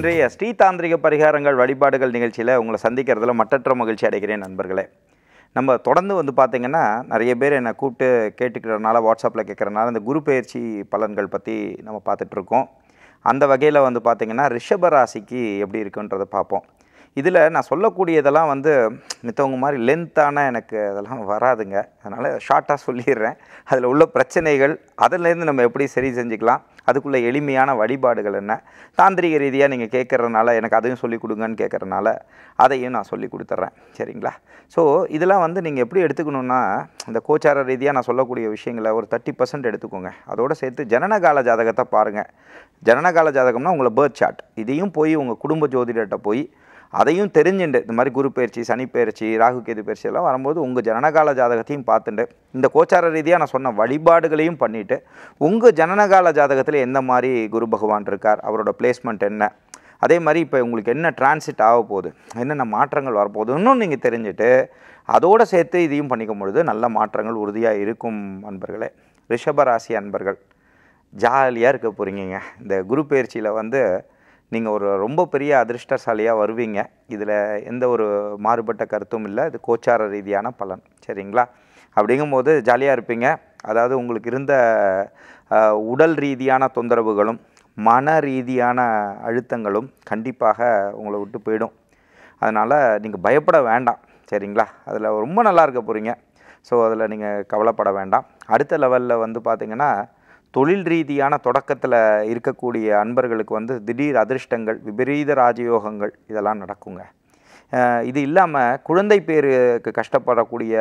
இன்றைய ஸ்ரீ தாந்திரிக பரிகாரங்கள் வழிபாடுகள் நிகழ்ச்சியில் உங்களை சந்திக்கிறதுல மட்டற்ற மகிழ்ச்சி அடைகிறேன் நண்பர்களே நம்ம தொடர்ந்து வந்து பார்த்திங்கன்னா நிறைய பேர் என்னை கூப்பிட்டு கேட்டுக்கிறனால வாட்ஸ்அப்பில் கேட்குறனால இந்த குரு பயிற்சி பலன்கள் பற்றி நம்ம பார்த்துட்ருக்கோம் அந்த வகையில் வந்து பார்த்திங்கன்னா ரிஷப ராசிக்கு எப்படி இருக்குன்றதை பார்ப்போம் இதில் நான் சொல்லக்கூடியதெல்லாம் வந்து மித்தவங்க மாதிரி லென்த்தான எனக்கு அதெல்லாம் வராதுங்க அதனால் ஷார்ட்டாக சொல்லிடுறேன் அதில் உள்ள பிரச்சனைகள் அதிலேருந்து நம்ம எப்படி சரி செஞ்சுக்கலாம் அதுக்குள்ளே எளிமையான வழிபாடுகள் என்ன தாந்திரிக ரீதியாக நீங்கள் கேட்குறதுனால எனக்கு அதையும் சொல்லிக் கொடுங்கன்னு கேட்குறனால அதையும் நான் சொல்லி கொடுத்துட்றேன் சரிங்களா ஸோ இதெல்லாம் வந்து நீங்கள் எப்படி எடுத்துக்கணுன்னா இந்த கோச்சார ரீதியாக நான் சொல்லக்கூடிய விஷயங்களை ஒரு தேர்ட்டி பர்சன்ட் எடுத்துக்கோங்க அதோடு சேர்த்து ஜனனகால ஜாதகத்தை பாருங்கள் ஜனனகால ஜாதகம்னா உங்களை பேர்த் சாட் இதையும் போய் உங்கள் குடும்ப ஜோதிடர்கிட்ட போய் அதையும் தெரிஞ்சுண்டு இந்த மாதிரி குரு பயிற்சி சனி பயிற்சி ராகு கேது பயிற்சி எல்லாம் வரும்போது உங்கள் ஜனனகால ஜாதகத்தையும் பார்த்துண்டு இந்த கோச்சார ரீதியாக நான் சொன்ன வழிபாடுகளையும் பண்ணிவிட்டு உங்கள் ஜனனகால ஜாதகத்தில் எந்த மாதிரி குரு பகவான் இருக்கார் அவரோட பிளேஸ்மெண்ட் என்ன அதே மாதிரி இப்போ உங்களுக்கு என்ன டிரான்சிட் ஆக போகுது என்னென்ன மாற்றங்கள் வரப்போகுது இன்னும் நீங்கள் தெரிஞ்சுட்டு அதோடு சேர்த்து இதையும் பண்ணிக்கும் பொழுது நல்ல மாற்றங்கள் உறுதியாக இருக்கும் அன்பர்களே ரிஷபராசி அன்பர்கள் ஜாலியாக இருக்க போகிறீங்க இந்த குரு பயிற்சியில் வந்து நீங்கள் ஒரு ரொம்ப பெரிய அதிர்ஷ்டசாலியாக வருவீங்க இதில் எந்த ஒரு மாறுபட்ட கருத்தும் இல்லை இது கோச்சார ரீதியான பலன் சரிங்களா அப்படிங்கும்போது ஜாலியாக இருப்பீங்க அதாவது உங்களுக்கு இருந்த உடல் ரீதியான தொந்தரவுகளும் மன ரீதியான அழுத்தங்களும் கண்டிப்பாக உங்களை விட்டு போயிடும் அதனால் நீங்கள் பயப்பட வேண்டாம் சரிங்களா அதில் ரொம்ப நல்லா இருக்க போகிறீங்க ஸோ அதில் நீங்கள் கவலைப்பட வேண்டாம் அடுத்த லெவலில் வந்து பார்த்திங்கன்னா தொழில் ரீதியான தொடக்கத்தில் இருக்கக்கூடிய அன்பர்களுக்கு வந்து திடீர் அதிர்ஷ்டங்கள் விபரீத ராஜயோகங்கள் இதெல்லாம் நடக்குங்க இது இல்லாமல் குழந்தை பேருக்கு கஷ்டப்படக்கூடிய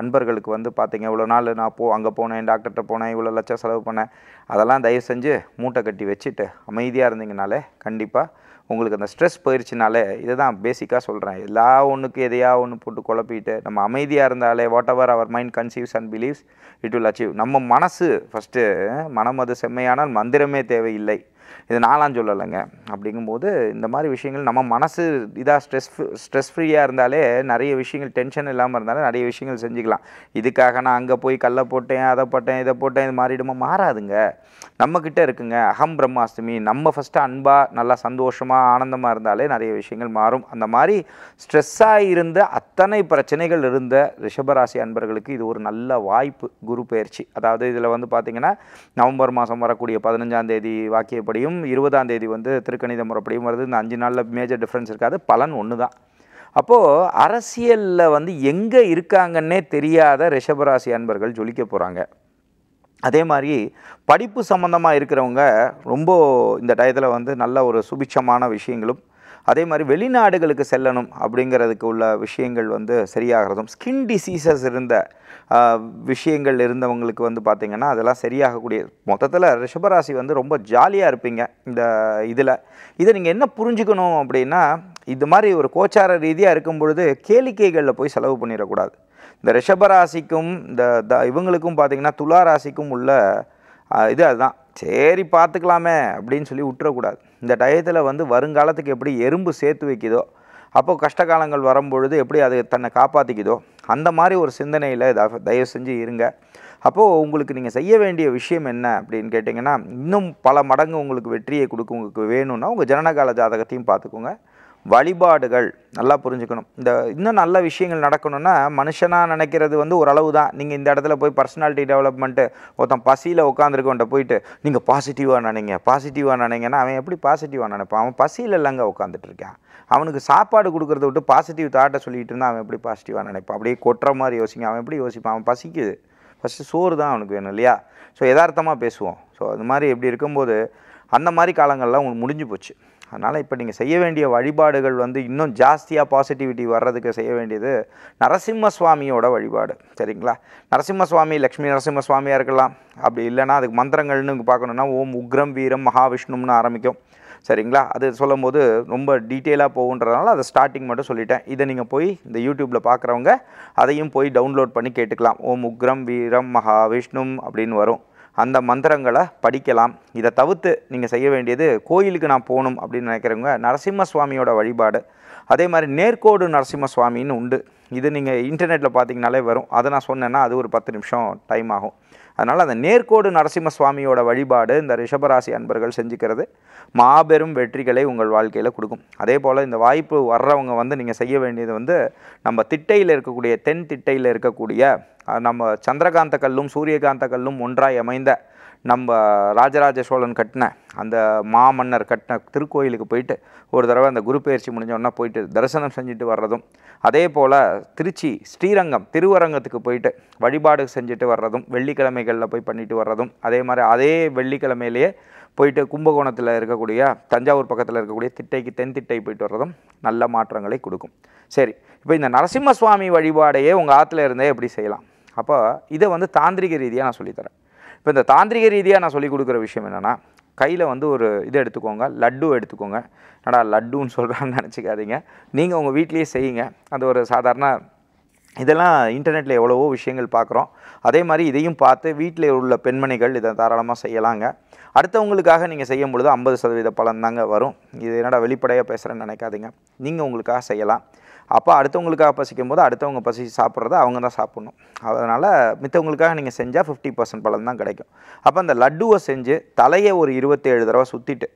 அன்பர்களுக்கு வந்து பார்த்திங்க இவ்வளோ நாள் நான் போ அங்கே போனேன் டாக்டர்கிட்ட போனேன் இவ்வளோ லட்சம் செலவு பண்ணேன் அதெல்லாம் தயவு செஞ்சு மூட்டை கட்டி வச்சுட்டு அமைதியாக இருந்தீங்கனாலே கண்டிப்பாக உங்களுக்கு அந்த ஸ்ட்ரெஸ் போயிடுச்சுனாலே இதை தான் பேசிக்காக சொல்கிறேன் எல்லா ஒன்றுக்கும் எதையா ஒன்று போட்டு குழப்பிட்டு நம்ம அமைதியாக இருந்தாலே whatever our mind conceives and believes it will achieve நம்ம மனசு ஃபஸ்ட்டு மனம் அது செம்மையானால் மந்திரமே தேவையில்லை இது நாலாம் சொல்லலைங்க அப்படிங்கும்போது இந்த மாதிரி விஷயங்கள் நம்ம மனசு இதாக ஸ்ட்ரெஸ் ஸ்ட்ரெஸ் ஃப்ரீயாக இருந்தாலே நிறைய விஷயங்கள் டென்ஷன் இல்லாமல் இருந்தாலே நிறைய விஷயங்கள் செஞ்சுக்கலாம் இதுக்காக நான் அங்கே போய் கல்லை போட்டேன் அதை போட்டேன் இதை போட்டேன் இது மாறிடுமா மாறாதுங்க நம்மக்கிட்ட இருக்குங்க அகம் பிரம்மாஸ்தமி நம்ம ஃபஸ்ட்டு அன்பாக நல்லா சந்தோஷமாக ஆனந்தமாக இருந்தாலே நிறைய விஷயங்கள் மாறும் அந்த மாதிரி ஸ்ட்ரெஸ்ஸாக இருந்த அத்தனை பிரச்சனைகள் இருந்த ரிஷபராசி அன்பர்களுக்கு இது ஒரு நல்ல வாய்ப்பு குரு பயிற்சி அதாவது இதில் வந்து பார்த்திங்கன்னா நவம்பர் மாதம் வரக்கூடிய பதினஞ்சாம் தேதி வாக்கியப்படியும் தேதியும் இருபதாம் தேதி வந்து திருக்கணித முறைப்படியும் வருது இந்த அஞ்சு நாளில் மேஜர் டிஃப்ரென்ஸ் இருக்காது பலன் ஒன்று தான் அப்போது அரசியலில் வந்து எங்கே இருக்காங்கன்னே தெரியாத ரிஷபராசி அன்பர்கள் ஜொலிக்க போகிறாங்க அதே மாதிரி படிப்பு சம்மந்தமாக இருக்கிறவங்க ரொம்ப இந்த டயத்தில் வந்து நல்ல ஒரு சுபிட்சமான விஷயங்களும் அதே மாதிரி வெளிநாடுகளுக்கு செல்லணும் அப்படிங்கிறதுக்கு உள்ள விஷயங்கள் வந்து சரியாகிறதும் ஸ்கின் டிசீசஸ் இருந்த விஷயங்கள் இருந்தவங்களுக்கு வந்து பார்த்திங்கன்னா அதெல்லாம் சரியாகக்கூடிய மொத்தத்தில் ரிஷபராசி வந்து ரொம்ப ஜாலியாக இருப்பீங்க இந்த இதில் இதை நீங்கள் என்ன புரிஞ்சுக்கணும் அப்படின்னா இது மாதிரி ஒரு கோச்சார ரீதியாக இருக்கும் பொழுது கேளிக்கைகளில் போய் செலவு பண்ணிடக்கூடாது இந்த ரிஷபராசிக்கும் இந்த இவங்களுக்கும் பார்த்திங்கன்னா துலா ராசிக்கும் உள்ள இது அதுதான் சரி பார்த்துக்கலாமே அப்படின்னு சொல்லி விட்டுறக்கூடாது இந்த டயத்தில் வந்து வருங்காலத்துக்கு எப்படி எறும்பு சேர்த்து வைக்கிதோ அப்போது கஷ்டகாலங்கள் வரும்பொழுது எப்படி அது தன்னை காப்பாற்றிக்குதோ அந்த மாதிரி ஒரு சிந்தனையில் தயவு செஞ்சு இருங்க அப்போது உங்களுக்கு நீங்கள் செய்ய வேண்டிய விஷயம் என்ன அப்படின்னு கேட்டிங்கன்னா இன்னும் பல மடங்கு உங்களுக்கு வெற்றியை கொடுக்க உங்களுக்கு வேணும்னா உங்கள் ஜனனகால ஜாதகத்தையும் பார்த்துக்கோங்க வழிபாடுகள் நல்லா புரிஞ்சுக்கணும் இந்த இன்னும் நல்ல விஷயங்கள் நடக்கணும்னா மனுஷனாக நினைக்கிறது வந்து ஓரளவு தான் நீங்கள் இந்த இடத்துல போய் பர்சனாலிட்டி டெவலப்மெண்ட்டு ஒருத்தன் பசியில் உட்காந்துருக்கவன்ட்ட போயிட்டு நீங்கள் பாசிட்டிவாக நினைங்க பாசிட்டிவாக நினைங்கன்னா அவன் எப்படி பாசிட்டிவாக நினைப்பான் அவன் பசியில் இல்லைங்க உட்காந்துட்ருக்கான் அவனுக்கு சாப்பாடு கொடுக்குறத விட்டு பாசிட்டிவ் தாட்டை சொல்லிகிட்டு இருந்தால் அவன் எப்படி பாசிட்டிவாக நினைப்பான் அப்படியே கொட்டுற மாதிரி யோசிங்க அவன் எப்படி யோசிப்பான் அவன் பசிக்குது ஃபஸ்ட்டு சோறு தான் அவனுக்கு வேணும் இல்லையா ஸோ எதார்த்தமாக பேசுவோம் ஸோ அது மாதிரி எப்படி இருக்கும்போது அந்த மாதிரி காலங்கள்லாம் உங்களுக்கு முடிஞ்சு போச்சு அதனால் இப்போ நீங்கள் செய்ய வேண்டிய வழிபாடுகள் வந்து இன்னும் ஜாஸ்தியாக பாசிட்டிவிட்டி வர்றதுக்கு செய்ய வேண்டியது நரசிம்ம சுவாமியோட வழிபாடு சரிங்களா நரசிம்ம சுவாமி லக்ஷ்மி நரசிம்ம சுவாமியாக இருக்கலாம் அப்படி இல்லைனா அதுக்கு மந்திரங்கள்னு பார்க்கணுன்னா ஓம் உக்ரம் வீரம் மகாவிஷ்ணும்னு ஆரம்பிக்கும் சரிங்களா அது சொல்லும் போது ரொம்ப டீட்டெயிலாக போகுன்றதுனால அதை ஸ்டார்டிங் மட்டும் சொல்லிட்டேன் இதை நீங்கள் போய் இந்த யூடியூப்பில் பார்க்குறவங்க அதையும் போய் டவுன்லோட் பண்ணி கேட்டுக்கலாம் ஓம் உக்ரம் வீரம் மகாவிஷ்ணும் அப்படின்னு வரும் அந்த மந்திரங்களை படிக்கலாம் இதை தவிர்த்து நீங்கள் செய்ய வேண்டியது கோயிலுக்கு நான் போகணும் அப்படின்னு நினைக்கிறவங்க நரசிம்ம சுவாமியோட வழிபாடு அதே மாதிரி நேர்கோடு நரசிம்ம சுவாமின்னு உண்டு இது நீங்கள் இன்டர்நெட்டில் பார்த்தீங்கனாலே வரும் அதை நான் சொன்னேன்னா அது ஒரு பத்து நிமிஷம் டைம் ஆகும் அதனால் அந்த நேர்கோடு நரசிம்ம சுவாமியோட வழிபாடு இந்த ரிஷபராசி அன்பர்கள் செஞ்சுக்கிறது மாபெரும் வெற்றிகளை உங்கள் வாழ்க்கையில் கொடுக்கும் அதே போல் இந்த வாய்ப்பு வர்றவங்க வந்து நீங்கள் செய்ய வேண்டியது வந்து நம்ம திட்டையில் இருக்கக்கூடிய தென் திட்டையில் இருக்கக்கூடிய நம்ம சந்திரகாந்த கல்லும் சூரியகாந்த கல்லும் ஒன்றாய் அமைந்த நம்ம ராஜராஜ சோழன் கட்டின அந்த மாமன்னர் கட்டின திருக்கோயிலுக்கு போயிட்டு ஒரு தடவை அந்த குரு பயிற்சி முடிஞ்சோன்னா போயிட்டு தரிசனம் செஞ்சுட்டு வர்றதும் அதே போல் திருச்சி ஸ்ரீரங்கம் திருவரங்கத்துக்கு போயிட்டு வழிபாடு செஞ்சுட்டு வர்றதும் வெள்ளிக்கிழமைகளில் போய் பண்ணிட்டு வர்றதும் அதே மாதிரி அதே வெள்ளிக்கிழமையிலேயே போயிட்டு கும்பகோணத்தில் இருக்கக்கூடிய தஞ்சாவூர் பக்கத்தில் இருக்கக்கூடிய திட்டைக்கு தென் திட்டை போயிட்டு வர்றதும் நல்ல மாற்றங்களை கொடுக்கும் சரி இப்போ இந்த நரசிம்ம சுவாமி வழிபாடையே உங்கள் ஆற்றுல இருந்தே எப்படி செய்யலாம் அப்போ இதை வந்து தாந்திரிக ரீதியாக நான் சொல்லித்தரேன் இப்போ இந்த தாந்திரிக ரீதியாக நான் சொல்லிக் கொடுக்குற விஷயம் என்னென்னா கையில் வந்து ஒரு இது எடுத்துக்கோங்க லட்டு எடுத்துக்கோங்க என்னடா லட்டுன்னு சொல்கிறான்னு நினச்சிக்காதீங்க நீங்கள் உங்கள் வீட்லேயே செய்யுங்க அது ஒரு சாதாரண இதெல்லாம் இன்டர்நெட்டில் எவ்வளவோ விஷயங்கள் பார்க்குறோம் அதே மாதிரி இதையும் பார்த்து வீட்டில் உள்ள பெண்மணிகள் இதை தாராளமாக செய்யலாங்க அடுத்தவங்களுக்காக நீங்கள் செய்யும் பொழுது ஐம்பது சதவீத பலன் தாங்க வரும் இது என்னடா வெளிப்படையாக பேசுகிறேன்னு நினைக்காதீங்க நீங்கள் உங்களுக்காக செய்யலாம் அப்போ அடுத்தவங்களுக்காக பசிக்கும் போது அடுத்தவங்க பசி சாப்பிட்றத அவங்க தான் சாப்பிட்ணும் அதனால் மித்தவங்களுக்காக நீங்கள் செஞ்சால் ஃபிஃப்டி பர்சன்ட் பலன் தான் கிடைக்கும் அப்போ அந்த லட்டுவை செஞ்சு தலையை ஒரு இருபத்தேழு தடவை சுற்றிட்டு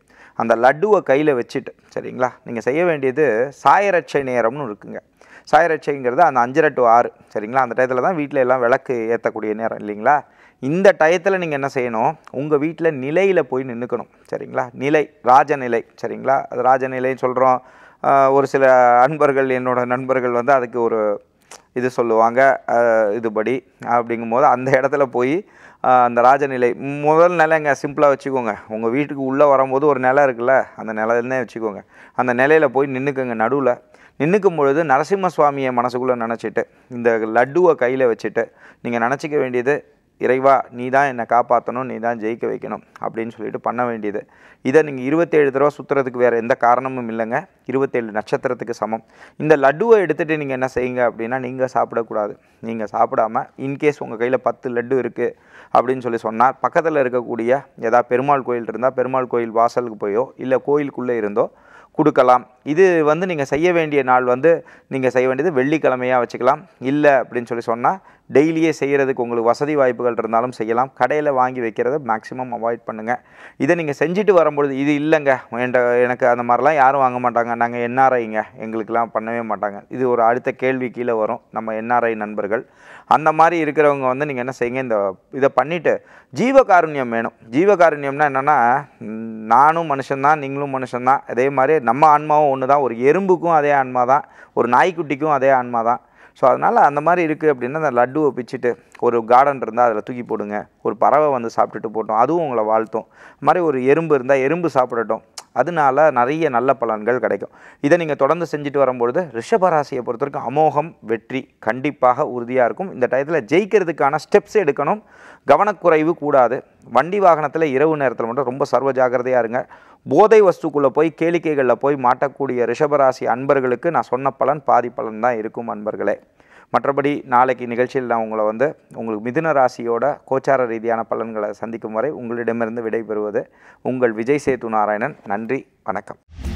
அந்த லட்டுவை கையில் வச்சுட்டு சரிங்களா நீங்கள் செய்ய வேண்டியது சாயரட்சை நேரம்னு இருக்குங்க சாயரட்சைங்கிறது அந்த அஞ்சு ரெட்டு ஆறு சரிங்களா அந்த டயத்தில் தான் வீட்டில் எல்லாம் விளக்கு ஏற்றக்கூடிய நேரம் இல்லைங்களா இந்த டயத்தில் நீங்கள் என்ன செய்யணும் உங்கள் வீட்டில் நிலையில் போய் நின்றுக்கணும் சரிங்களா நிலை ராஜநிலை சரிங்களா அது ராஜநிலைன்னு சொல்கிறோம் ஒரு சில அன்பர்கள் என்னோடய நண்பர்கள் வந்து அதுக்கு ஒரு இது சொல்லுவாங்க இதுபடி அப்படிங்கும்போது அந்த இடத்துல போய் அந்த ராஜநிலை முதல் நிலைங்க சிம்பிளாக வச்சுக்கோங்க உங்கள் வீட்டுக்கு உள்ளே வரும்போது ஒரு நிலை இருக்குல்ல அந்த நிலைன்னே வச்சுக்கோங்க அந்த நிலையில் போய் நின்றுக்குங்க நடுவில் நின்றுக்கும் பொழுது நரசிம்ம சுவாமியை மனசுக்குள்ளே நினச்சிட்டு இந்த லட்டுவை கையில் வச்சுட்டு நீங்கள் நினச்சிக்க வேண்டியது இறைவா நீ தான் என்னை காப்பாற்றணும் நீ தான் ஜெயிக்க வைக்கணும் அப்படின்னு சொல்லிட்டு பண்ண வேண்டியது இதை நீங்கள் இருபத்தேழு தடவை சுற்றுறதுக்கு வேறு எந்த காரணமும் இல்லைங்க இருபத்தேழு நட்சத்திரத்துக்கு சமம் இந்த லட்டுவை எடுத்துகிட்டு நீங்கள் என்ன செய்யுங்க அப்படின்னா நீங்கள் சாப்பிடக்கூடாது நீங்கள் சாப்பிடாமல் இன்கேஸ் உங்கள் கையில் பத்து லட்டு இருக்குது அப்படின்னு சொல்லி சொன்னால் பக்கத்தில் இருக்கக்கூடிய ஏதாவது பெருமாள் கோயில் இருந்தால் பெருமாள் கோயில் வாசலுக்கு போயோ இல்லை கோயிலுக்குள்ளே இருந்தோ கொடுக்கலாம் இது வந்து நீங்கள் செய்ய வேண்டிய நாள் வந்து நீங்கள் செய்ய வேண்டியது வெள்ளிக்கிழமையாக வச்சுக்கலாம் இல்லை அப்படின்னு சொல்லி சொன்னால் டெய்லியே செய்கிறதுக்கு உங்களுக்கு வசதி வாய்ப்புகள் இருந்தாலும் செய்யலாம் கடையில் வாங்கி வைக்கிறத மேக்ஸிமம் அவாய்ட் பண்ணுங்கள் இதை நீங்கள் செஞ்சுட்டு வரும்பொழுது இது இல்லைங்க எனக்கு அந்த மாதிரிலாம் யாரும் வாங்க மாட்டாங்க நாங்கள் என்ஆர்ஐங்க எங்களுக்கெலாம் பண்ணவே மாட்டாங்க இது ஒரு அடுத்த கேள்வி கீழே வரும் நம்ம என்ஆர்ஐ நண்பர்கள் அந்த மாதிரி இருக்கிறவங்க வந்து நீங்கள் என்ன செய்யுங்க இந்த இதை பண்ணிவிட்டு ஜீவகாருண்யம் வேணும் ஜீவகாருண்யம்னா என்னென்னா நானும் மனுஷன்தான் நீங்களும் மனுஷன்தான் அதே மாதிரி நம்ம ஆன்மாவும் ஒன்று தான் ஒரு எறும்புக்கும் அதே ஆன்மா தான் ஒரு நாய்க்குட்டிக்கும் அதே ஆன்மா தான் ஸோ அதனால் அந்த மாதிரி இருக்குது அப்படின்னா அந்த லட்டுவை பிச்சுட்டு ஒரு கார்டன் இருந்தால் அதில் தூக்கி போடுங்க ஒரு பறவை வந்து சாப்பிட்டுட்டு போட்டோம் அதுவும் உங்களை வாழ்த்தும் மாதிரி ஒரு எறும்பு இருந்தால் எறும்பு சாப்பிடட்டும் அதனால நிறைய நல்ல பலன்கள் கிடைக்கும் இதை நீங்கள் தொடர்ந்து செஞ்சுட்டு வரும்பொழுது ரிஷபராசியை பொறுத்த வரைக்கும் அமோகம் வெற்றி கண்டிப்பாக உறுதியாக இருக்கும் இந்த டயத்தில் ஜெயிக்கிறதுக்கான ஸ்டெப்ஸ் எடுக்கணும் கவனக்குறைவு கூடாது வண்டி வாகனத்தில் இரவு நேரத்தில் மட்டும் ரொம்ப சர்வ ஜாகிரதையாக இருங்க போதை வஸ்துக்குள்ளே போய் கேளிக்கைகளில் போய் மாட்டக்கூடிய ரிஷபராசி அன்பர்களுக்கு நான் சொன்ன பலன் பாதி பலன் தான் இருக்கும் அன்பர்களே மற்றபடி நாளைக்கு நிகழ்ச்சியில் நான் உங்களை வந்து உங்களுக்கு மிதுன ராசியோட கோச்சார ரீதியான பலன்களை சந்திக்கும் வரை உங்களிடமிருந்து விடைபெறுவது உங்கள் விஜய் சேது நாராயணன் நன்றி வணக்கம்